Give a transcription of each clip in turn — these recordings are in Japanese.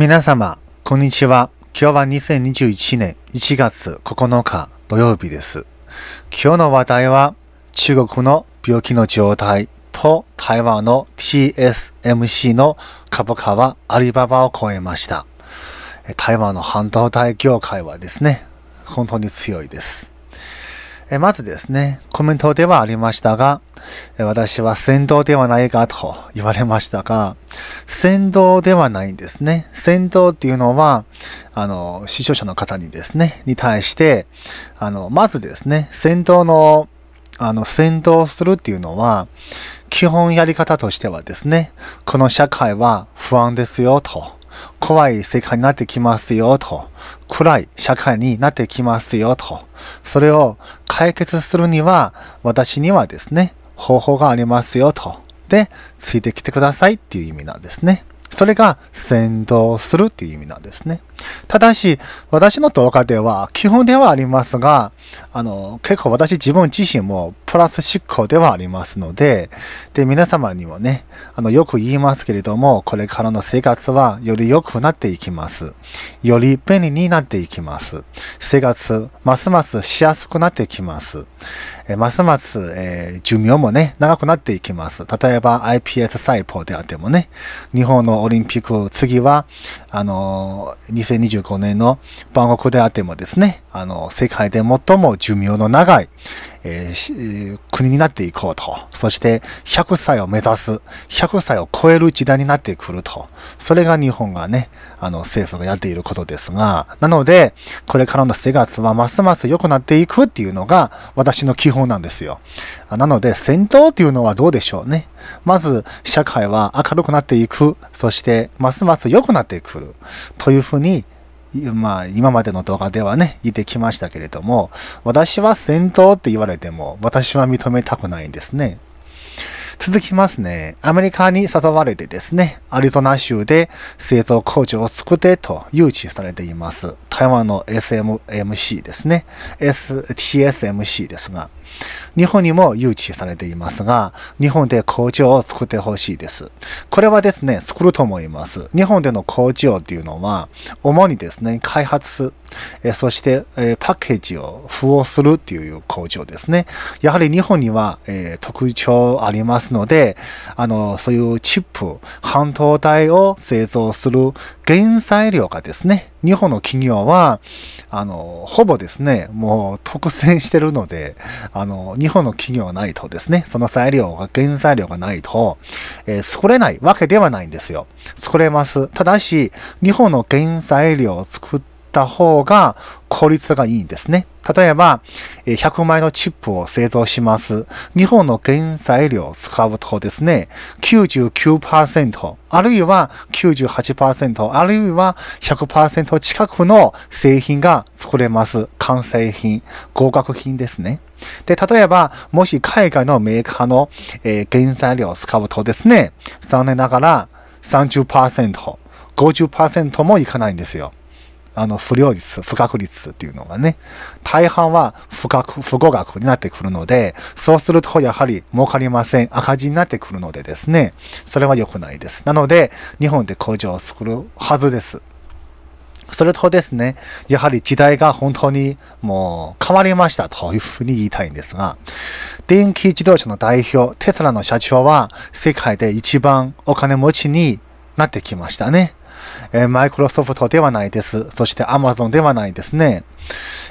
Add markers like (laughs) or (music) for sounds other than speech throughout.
皆様、こんにちは。今日は2021年1月9日土曜日です。今日の話題は、中国の病気の状態と台湾の TSMC の株価はアリババを超えました。台湾の半導体業界はですね、本当に強いです。えまずですね、コメントではありましたが、私は先導ではないかと言われましたが、先導ではないんですね。先導っていうのは、あの、視聴者の方にですね、に対して、あの、まずですね、先導の、あの、先導するっていうのは、基本やり方としてはですね、この社会は不安ですよと。怖い世界になってきますよと、暗い社会になってきますよと、それを解決するには、私にはですね、方法がありますよと、で、ついてきてくださいっていう意味なんですね。それが先導するっていう意味なんですね。ただし、私の動画では、基本ではありますが、あの、結構私自分自身もプラス思考ではありますので、で、皆様にもね、あの、よく言いますけれども、これからの生活はより良くなっていきます。より便利になっていきます。生活、ますますしやすくなってきます。えますます、えー、寿命もね、長くなっていきます。例えば iPS 細胞であってもね、日本のオリンピック、次はあの、2025年の万国であってもですね、あの、世界で最も寿命の長い、えー、国になっていこうと。そして100歳を目指す。100歳を超える時代になってくると。それが日本がね、あの政府がやっていることですが、なので、これからの生活はますます良くなっていくっていうのが私の基本なんですよ。なので、戦闘っていうのはどうでしょうね。まず、社会は明るくなっていく。そして、ますます良くなってくる。というふうにまあ、今までの動画ではね、言ってきましたけれども、私は戦闘って言われても、私は認めたくないんですね。続きますね。アメリカに誘われてですね、アリゾナ州で製造工場を作ってと誘致されています。台湾の SMMC ですね。STSMC ですが。日本にも誘致されていますが、日本で工場を作ってほしいです。これはですね、作ると思います。日本での工場っていうのは、主にですね、開発、えそして、えパッケージを付与するっていう工場ですね。やはり日本には、え特徴ありますので、あの、そういうチップ、半導体を製造する原材料がですね、日本の企業は、あの、ほぼですね、もう特選してるので、あの、日本の企業がないとですね、その材料が、原材料がないと、えー、作れないわけではないんですよ。作れます。ただし、日本の原材料を作った方が効率がいいんですね。例えば、100枚のチップを製造します。日本の原材料を使うとですね、99%、あるいは98%、あるいは100%近くの製品が作れます。完成品、合格品ですね。で、例えば、もし海外のメーカーの、えー、原材料を使うとですね、残念ながら30%、50%もいかないんですよ。あの、不良率、不確率っていうのがね、大半は不確、不合格になってくるので、そうするとやはり儲かりません。赤字になってくるのでですね、それは良くないです。なので、日本で工場を作るはずです。それとですね、やはり時代が本当にもう変わりましたというふうに言いたいんですが、電気自動車の代表、テスラの社長は世界で一番お金持ちになってきましたね。えマイクロソフトではないです。そしてアマゾンではないですね。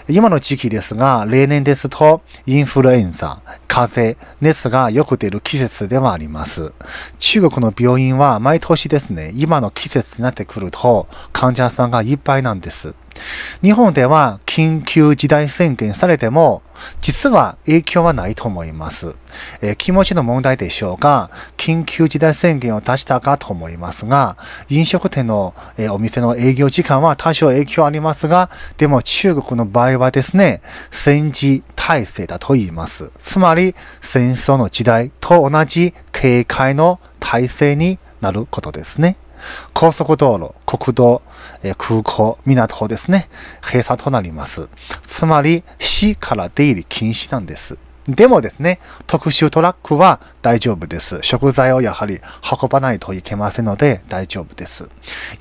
今の時期ですが、例年ですと、インフルエンザ、風邪、熱がよく出る季節ではあります。中国の病院は毎年ですね、今の季節になってくると、患者さんがいっぱいなんです。日本では緊急事態宣言されても、実は影響はないと思います。えー、気持ちの問題でしょうか、緊急事態宣言を出したかと思いますが、飲食店の、えー、お店の営業時間は多少影響ありますが、でも中国の場合はですね、戦時体制だと言います。つまり、戦争の時代と同じ警戒の体制になることですね。高速道路、国道、え空港、港ですね、閉鎖となります。つまり、市から出入り禁止なんです。でもですね、特殊トラックは大丈夫です。食材をやはり運ばないといけませんので大丈夫です。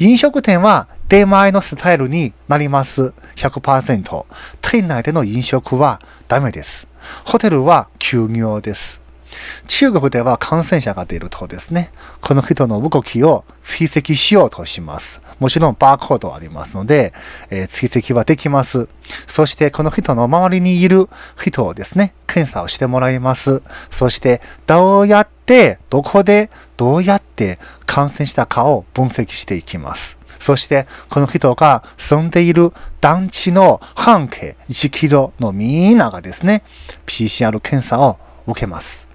飲食店は出前のスタイルになります。100%。店内での飲食はダメです。ホテルは休業です。中国では感染者が出るとですね、この人の動きを追跡しようとします。もちろんバーコードありますので、えー、追跡はできます。そしてこの人の周りにいる人をですね、検査をしてもらいます。そしてどうやって、どこで、どうやって感染したかを分析していきます。そしてこの人が住んでいる団地の半径1キロのみんながですね、PCR 検査を受けます。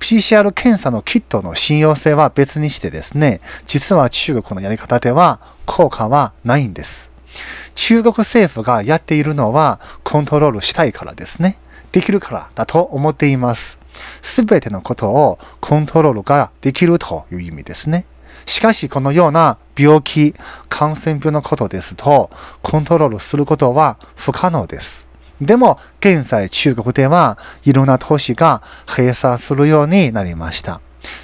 PCR 検査のキットの信用性は別にしてですね、実は中国のやり方では効果はないんです。中国政府がやっているのはコントロールしたいからですね。できるからだと思っています。すべてのことをコントロールができるという意味ですね。しかしこのような病気、感染病のことですと、コントロールすることは不可能です。でも、現在中国では、いろんな都市が閉鎖するようになりました。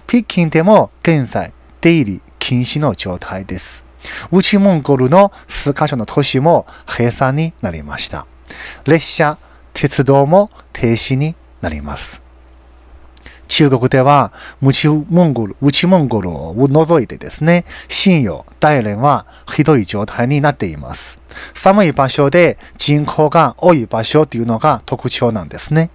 北京でも現在、出入り禁止の状態です。内モンゴルの数カ所の都市も閉鎖になりました。列車、鉄道も停止になります。中国では、ムチモンゴル、内モンゴルを除いてですね、信用、大連はひどい状態になっています。寒い場所で人口が多い場所というのが特徴なんですね。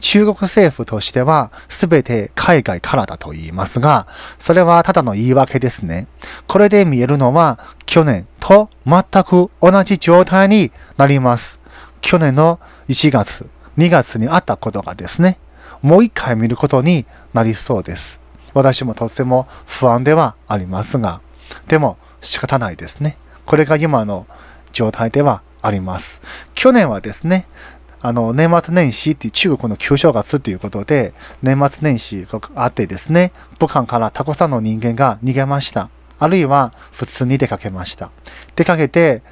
中国政府としては全て海外からだと言いますが、それはただの言い訳ですね。これで見えるのは去年と全く同じ状態になります。去年の1月、2月にあったことがですね、もう一回見ることになりそうです。私もとっても不安ではありますが、でも仕方ないですね。これが今の状態ではあります。去年はですね、あの、年末年始っていう中国の旧正月っていうことで、年末年始があってですね、武漢からたくさんの人間が逃げました。あるいは普通に出かけました。出かけて、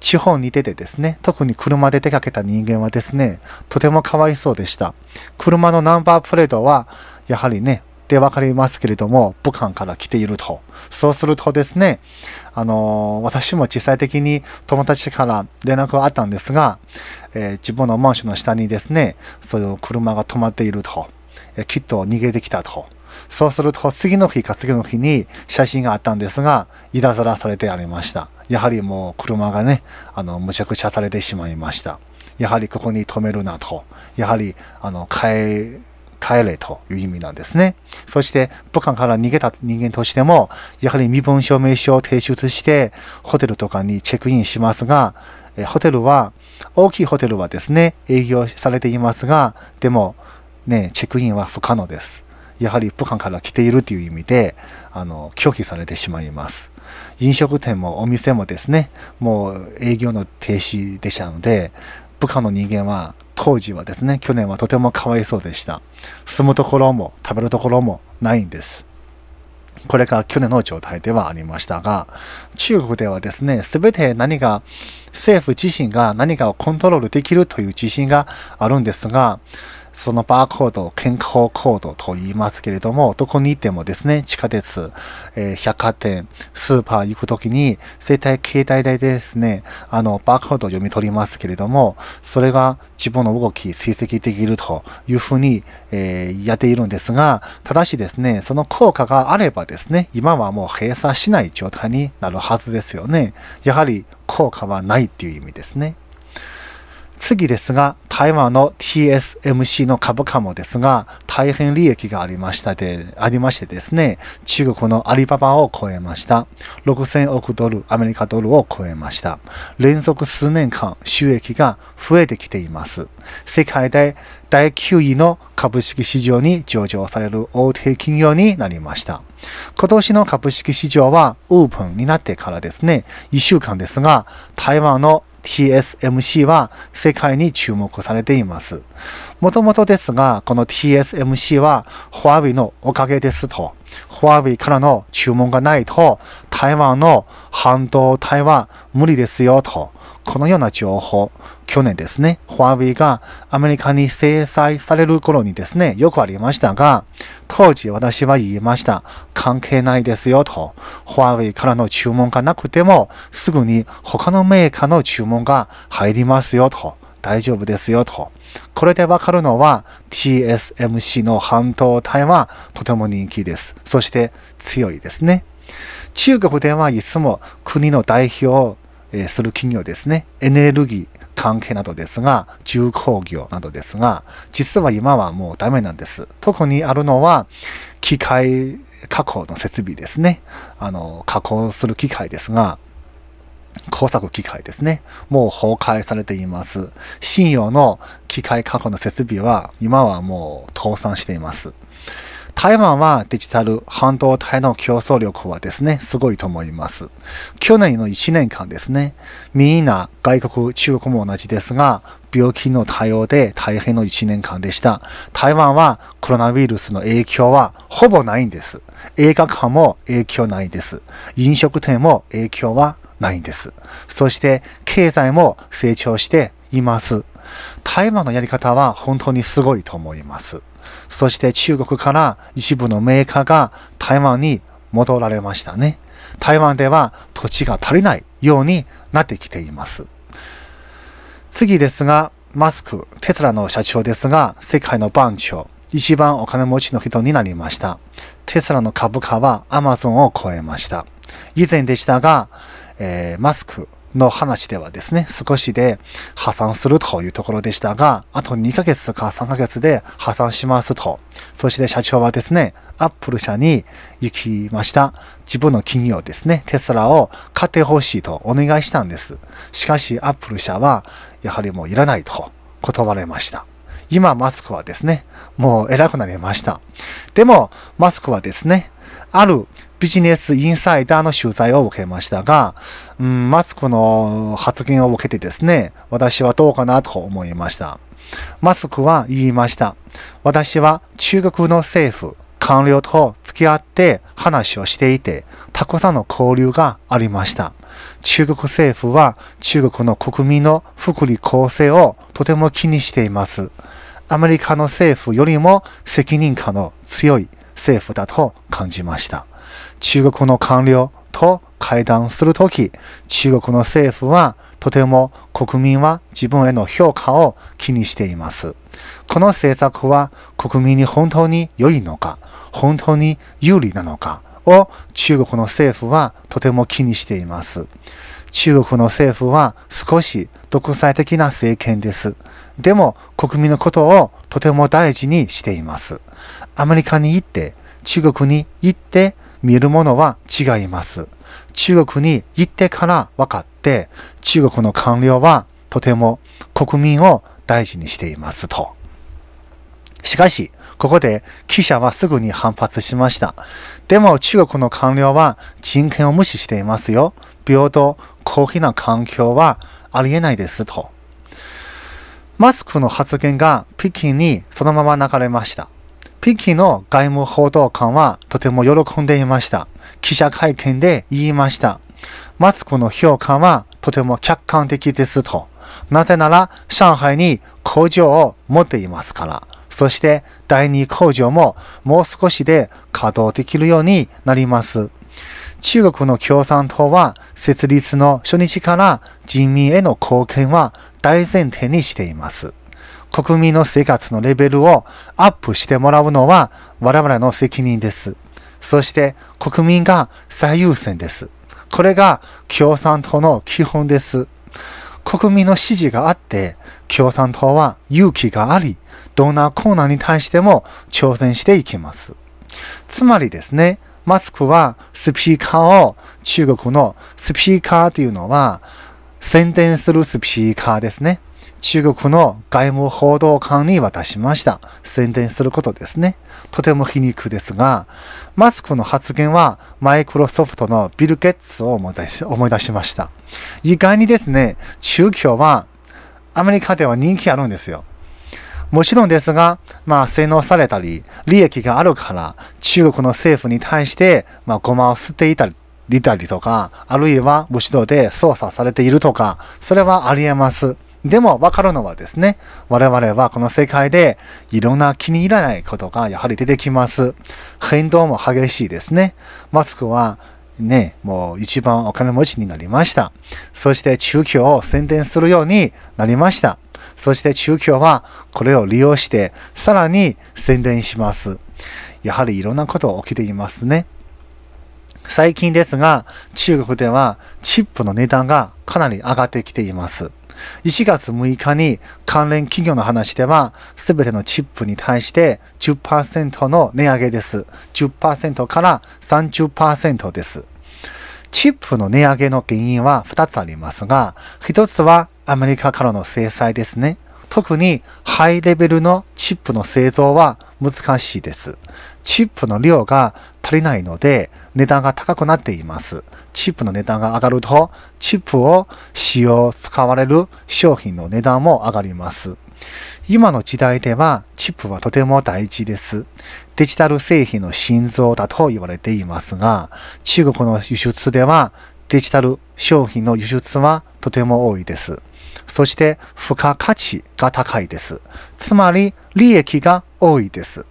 地方に出てですね、特に車で出かけた人間はですね、とてもかわいそうでした。車のナンバープレートは、やはりね、で分かりますけれども、武漢から来ていると。そうするとですね、あのー、私も実際的に友達から連絡があったんですが、えー、自分のマンションの下にですね、その車が止まっていると、えー、きっと逃げてきたと。そうすると次の日か次の日に写真があったんですがいたずらされてありましたやはりもう車がねあのむちゃくちゃされてしまいましたやはりここに止めるなとやはりあの帰帰れという意味なんですね。そして、武漢から逃げた人間としても、やはり身分証明書を提出して、ホテルとかにチェックインしますが、えホテルは、大きいホテルはですね、営業されていますが、でも、ね、チェックインは不可能です。やはり武漢から来ているという意味で、あの、拒否されてしまいます。飲食店もお店もですね、もう営業の停止でしたので、部下の人間は当時はですね、去年はとてもかわいそうでした。住むところも食べるところもないんです。これが去年の状態ではありましたが、中国ではですね、全て何か、政府自身が何かをコントロールできるという自信があるんですが、そのバーコードを健康コードと言いますけれども、どこにいてもですね、地下鉄、えー、百貨店、スーパー行くときに、生体携帯代でですね、あの、バーコードを読み取りますけれども、それが自分の動き、追跡できるというふうに、えー、やっているんですが、ただしですね、その効果があればですね、今はもう閉鎖しない状態になるはずですよね。やはり効果はないっていう意味ですね。次ですが、台湾の TSMC の株価もですが、大変利益がありましたで、ありましてですね、中国のアリババを超えました。6000億ドル、アメリカドルを超えました。連続数年間、収益が増えてきています。世界で第9位の株式市場に上場される大手企業になりました。今年の株式市場はオープンになってからですね、1週間ですが、台湾の TSMC は世界に注目されています。もともとですが、この TSMC はファーウェイのおかげですと。ファーウェイからの注文がないと、台湾の半導体は無理ですよと。このような情報、去年ですね、ファーウェイがアメリカに制裁される頃にですね、よくありましたが、当時私は言いました。関係ないですよと。ファーウェイからの注文がなくても、すぐに他のメーカーの注文が入りますよと。大丈夫ですよと。これでわかるのは TSMC の半導体はとても人気です。そして強いですね。中国ではいつも国の代表えー、する企業ですね、エネルギー関係などですが、重工業などですが、実は今はもうダメなんです。特にあるのは、機械加工の設備ですね。あの、加工する機械ですが、工作機械ですね。もう崩壊されています。信用の機械加工の設備は今はもう倒産しています。台湾はデジタル半導体の競争力はですね、すごいと思います。去年の1年間ですね、みんな外国、中国も同じですが、病気の対応で大変の1年間でした。台湾はコロナウイルスの影響はほぼないんです。映画館も影響ないんです。飲食店も影響はないんです。そして経済も成長しています。台湾のやり方は本当にすごいと思います。そして中国から一部のメーカーが台湾に戻られましたね。台湾では土地が足りないようになってきています。次ですが、マスク、テスラの社長ですが、世界の番長、一番お金持ちの人になりました。テスラの株価はアマゾンを超えました。以前でしたが、えー、マスク、の話ではですね、少しで破産するというところでしたが、あと2ヶ月とか3ヶ月で破産しますと。そして社長はですね、アップル社に行きました。自分の企業ですね、テスラを買ってほしいとお願いしたんです。しかし、アップル社は、やはりもういらないと断れました。今、マスクはですね、もう偉くなりました。でも、マスクはですね、あるビジネスインサイダーの取材を受けましたが、うん、マスクの発言を受けてですね、私はどうかなと思いました。マスクは言いました。私は中国の政府、官僚と付き合って話をしていて、たくさんの交流がありました。中国政府は中国の国民の福利厚生をとても気にしています。アメリカの政府よりも責任感の強い政府だと感じました。中国の官僚と会談するとき、中国の政府はとても国民は自分への評価を気にしています。この政策は国民に本当に良いのか、本当に有利なのかを中国の政府はとても気にしています。中国の政府は少し独裁的な政権です。でも国民のことをとても大事にしています。アメリカに行って、中国に行って、見るものは違います。中国に行ってから分かって、中国の官僚はとても国民を大事にしていますと。しかし、ここで記者はすぐに反発しました。でも中国の官僚は人権を無視していますよ。平等、公平な環境はありえないですと。マスクの発言が北京にそのまま流れました。ピッキーの外務報道官はとても喜んでいました。記者会見で言いました。マスクの評価はとても客観的ですと。なぜなら上海に工場を持っていますから。そして第二工場ももう少しで稼働できるようになります。中国の共産党は設立の初日から人民への貢献は大前提にしています。国民の生活のレベルをアップしてもらうのは我々の責任です。そして国民が最優先です。これが共産党の基本です。国民の支持があって、共産党は勇気があり、どんな困難に対しても挑戦していきます。つまりですね、マスクはスピーカーを、中国のスピーカーというのは、宣伝するスピーカーですね。中国の外務報道官に渡しました。宣伝することですね。とても皮肉ですが、マスクの発言はマイクロソフトのビル・ゲッツを思い出し思い出しました。意外にですね、中共はアメリカでは人気あるんですよ。もちろんですが、まあ、洗脳されたり、利益があるから、中国の政府に対して、まあ、ごまを吸っていたり、いたりとか、あるいは、武士道で操作されているとか、それはあり得ます。でも分かるのはですね、我々はこの世界でいろんな気に入らないことがやはり出てきます。変動も激しいですね。マスクはね、もう一番お金持ちになりました。そして中共を宣伝するようになりました。そして中共はこれを利用してさらに宣伝します。やはりいろんなことが起きていますね。最近ですが、中国ではチップの値段がかなり上がってきています。1月6日に関連企業の話では、すべてのチップに対して10%の値上げです。10%から30%です。チップの値上げの原因は2つありますが、1つはアメリカからの制裁ですね。特にハイレベルのチップの製造は難しいです。チップの量が足りないので、値段が高くなっています。チップの値段が上がると、チップを使用、使われる商品の値段も上がります。今の時代では、チップはとても大事です。デジタル製品の心臓だと言われていますが、中国の輸出では、デジタル商品の輸出はとても多いです。そして、付加価値が高いです。つまり、利益が多いです。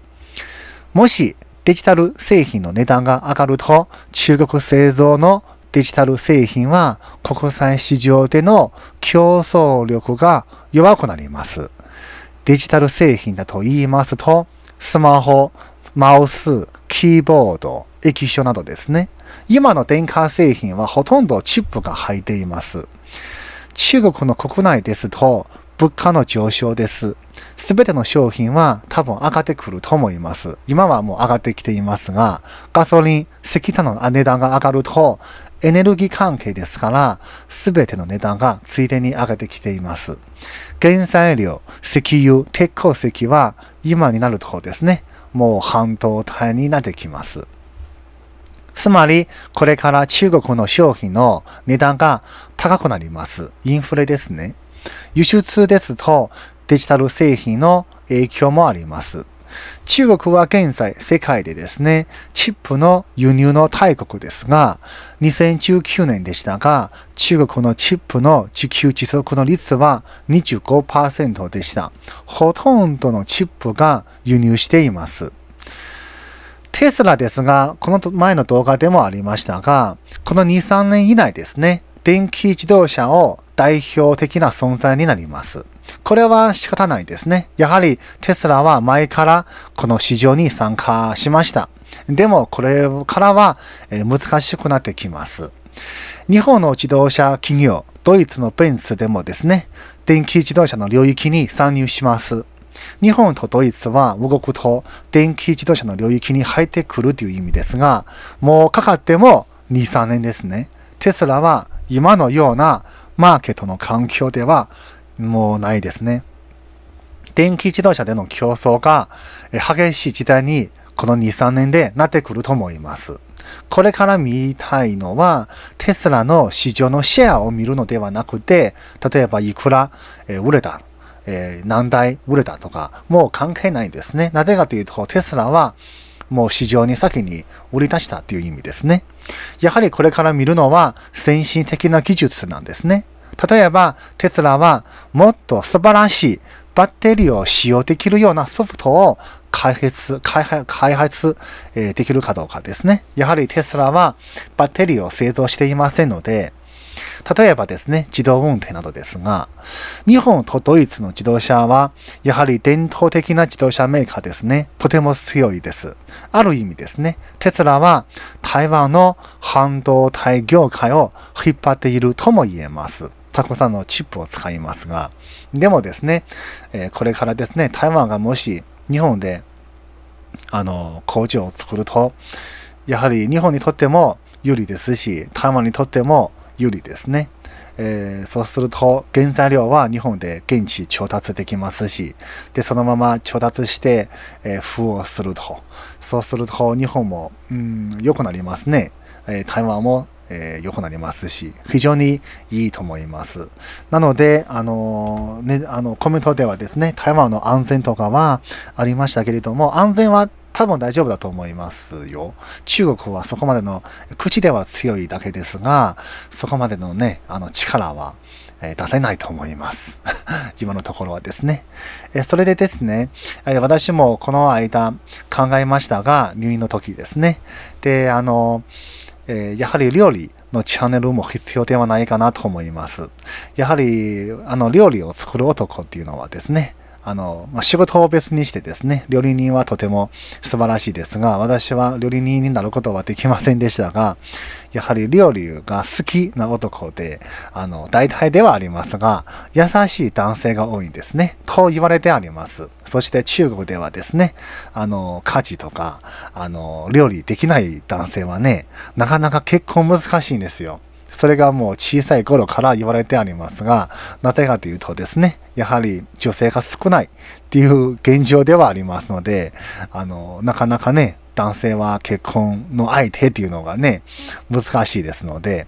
もしデジタル製品の値段が上がると、中国製造のデジタル製品は国際市場での競争力が弱くなります。デジタル製品だと言いますと、スマホ、マウス、キーボード、液晶などですね。今の電化製品はほとんどチップが入っています。中国の国内ですと、物価の上昇です。すべての商品は多分上がってくると思います。今はもう上がってきていますが、ガソリン、石炭の値段が上がると、エネルギー関係ですから、すべての値段がついでに上がってきています。原材料、石油、鉄鉱石は今になるとですね、もう半導体になってきます。つまり、これから中国の商品の値段が高くなります。インフレですね。輸出ですとデジタル製品の影響もあります。中国は現在世界でですね、チップの輸入の大国ですが、2019年でしたが、中国のチップの自給自足の率は25%でした。ほとんどのチップが輸入しています。テスラですが、この前の動画でもありましたが、この2、3年以内ですね、電気自動車を代表的な存在になります。これは仕方ないですね。やはりテスラは前からこの市場に参加しました。でもこれからは難しくなってきます。日本の自動車企業、ドイツのベンツでもですね、電気自動車の領域に参入します。日本とドイツは動くと電気自動車の領域に入ってくるという意味ですが、もうかかっても2、3年ですね。テスラは今のようなマーケットの環境ではもうないですね。電気自動車での競争が激しい時代にこの2、3年でなってくると思います。これから見たいのは、テスラの市場のシェアを見るのではなくて、例えばいくら、え売れた、え何台売れたとか、もう関係ないんですね。なぜかというと、テスラはもう市場に先に売り出したという意味ですね。やはりこれから見るのは先進的な技術なんですね。例えば、テスラはもっと素晴らしいバッテリーを使用できるようなソフトを開発、開発、開発、えできるかどうかですね。やはりテスラはバッテリーを製造していませんので、例えばですね、自動運転などですが、日本とドイツの自動車は、やはり伝統的な自動車メーカーですね、とても強いです。ある意味ですね、テスラは台湾の半導体業界を引っ張っているとも言えます。タコさんのチップを使いますが、でもですね、えこれからですね、台湾がもし日本であの工場を作ると、やはり日本にとっても有利ですし、台湾にとっても有利ですね。えー、そうすると原材料は日本で現地調達できますしでそのまま調達して、えー、封をするとそうすると日本も、うん、良くなりますね、えー、台湾も、え良くなりますし非常にいいと思いますなのであの、ね、あのコメントではですね台湾の安全とかはありましたけれども安全は多分大丈夫だと思いますよ。中国はそこまでの、口では強いだけですが、そこまでのね、あの力は、え出せないと思います。今 (laughs) のところはですね。えそれでですね、え私もこの間考えましたが、入院の時ですね。で、あの、えやはり料理、のチャンネルも必要ではないかなと思います。やはり、あの、料理を作る男っていうのはですね、あの、まあ、仕事を別にしてですね、料理人はとても素晴らしいですが、私は料理人になることはできませんでしたが、やはり料理が好きな男で、あの、大体ではありますが、優しい男性が多いんですね。と言われてあります。そして中国ではですね、あの、家事とか、あの、料理できない男性はね、なかなか結婚難しいんですよ。それがもう小さい頃から言われてありますが、なぜかというとですね、やはり女性が少ないっていう現状ではありますので、あの、なかなかね、男性は結婚の相手っていうのがね、難しいですので、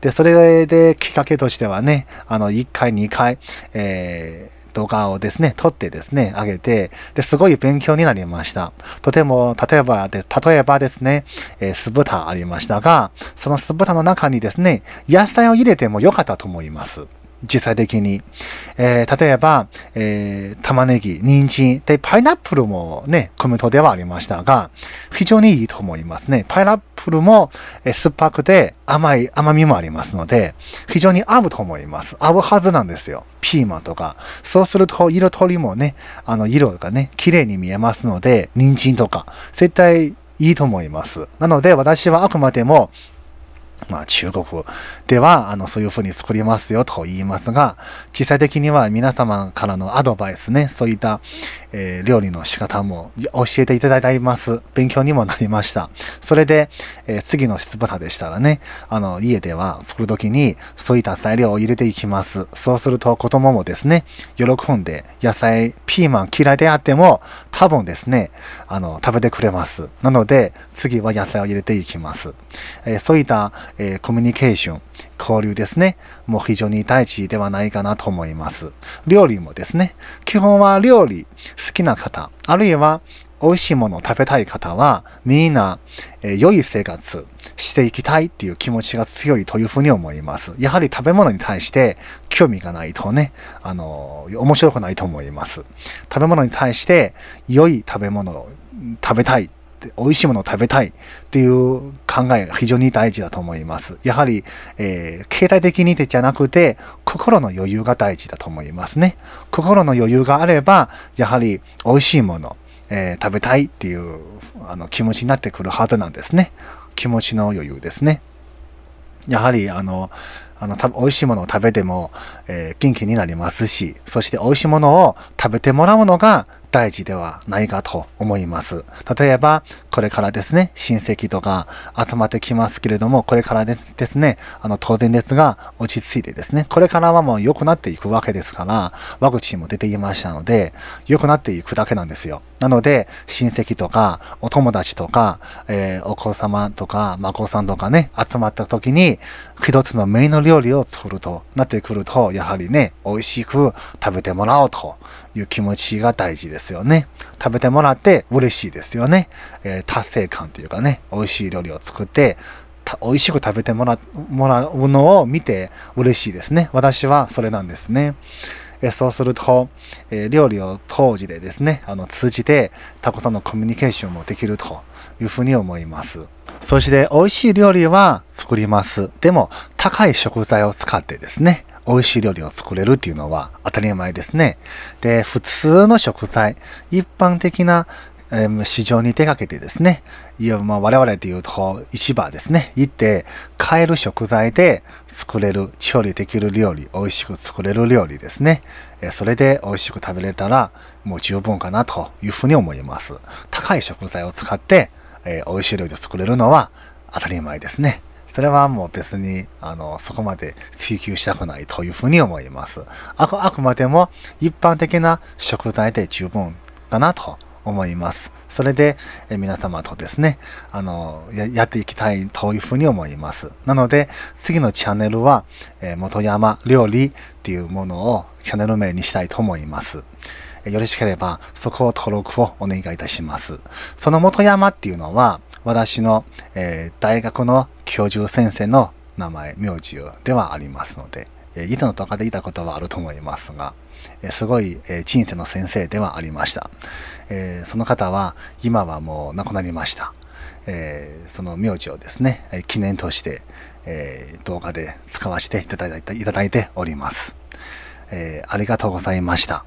で、それできっかけとしてはね、あの、1回、2回、えー動画をですね、撮ってですね、あげて、で、すごい勉強になりました。とても、例えばで、例えばですね、えー、酢豚ありましたが、その酢豚の中にですね、野菜を入れても良かったと思います。実際的に。えー、例えば、えー、玉ねぎ、人参、で、パイナップルもね、コメントではありましたが、非常にいいと思いますね。パイナップルも、えー、酸っぱくて甘い、甘みもありますので、非常に合うと思います。合うはずなんですよ。ピーマンとか。そうすると、色とりもね、あの、色がね、綺麗に見えますので、人参とか、絶対いいと思います。なので、私はあくまでも、まあ中国ではあのそういう風に作りますよと言いますが、実際的には皆様からのアドバイスね、そういった、えー、料理の仕方も教えていただいています。勉強にもなりました。それで、えー、次の質問でしたらね、あの家では作る時にそういった材料を入れていきます。そうすると子供もですね、喜んで野菜、ピーマン嫌いであっても多分ですね、あの食べてくれます。なので次は野菜を入れていきます。えー、そういったえー、コミュニケーション、交流ですね、もう非常に大事ではないかなと思います。料理もですね、基本は料理好きな方、あるいは美味しいものを食べたい方は、みんな、えー、良い生活していきたいっていう気持ちが強いというふうに思います。やはり食べ物に対して興味がないとね、あのー、面白くないと思います。食べ物に対して良い食べ物を食べたい美味しいものを食べたいっていう考えが非常に大事だと思います。やはり、えー、経済的にでじゃなくて、心の余裕が大事だと思いますね。心の余裕があれば、やはり美味しいもの、えー、食べたいっていうあの気持ちになってくるはずなんですね。気持ちの余裕ですね。やはり、あの、あの、美味しいものを食べても、えー、元気になりますし、そして美味しいものを食べてもらうのが大事ではないかと思います。例えば、これからですね、親戚とか集まってきますけれども、これからですね、あの、当然ですが、落ち着いてですね、これからはもう良くなっていくわけですから、ワクチンも出ていましたので、良くなっていくだけなんですよ。なので、親戚とか、お友達とか、えー、お子様とか、孫さんとかね、集まった時に、一つのメインの料料理を作るとなってくると、やはりね、美味しく食べてもらおうという気持ちが大事ですよね。食べてもらって嬉しいですよね。えー、達成感というかね、美味しい料理を作って、美味しく食べてもらうのを見て嬉しいですね。私はそれなんですね。えそうすると、えー、料理を当時でですね、あの通じて、たくさんのコミュニケーションもできるというふうに思います。そして美味しい料理は作ります。でも高い食材を使ってですね、美味しい料理を作れるっていうのは当たり前ですね。で、普通の食材、一般的な、え市場に出かけてですね、いや、まあ我々で言うと市場ですね、行って買える食材で作れる、調理できる料理、美味しく作れる料理ですね。えそれで美味しく食べれたらもう十分かなというふうに思います。高い食材を使ってえー、美味しい料理を作れるのは当たり前ですね。それはもう別に、あの、そこまで追求したくないというふうに思います。あくあくまでも一般的な食材で十分かなと思います。それで、え皆様とですね、あのや、やっていきたいというふうに思います。なので、次のチャンネルは、え元山料理っていうものをチャンネル名にしたいと思います。よろしければそこを登録をお願いいたします。その元山っていうのは私の、えー、大学の教授先生の名前、名字ではありますので、えー、いつのとかでいたことはあると思いますが、えー、すごい、えー、人生の先生ではありました。えー、その方は今はもう亡くなりました。えー、その名字をですね、えー、記念として、えー、動画で使わせていただいていただいております、えありがとうございました。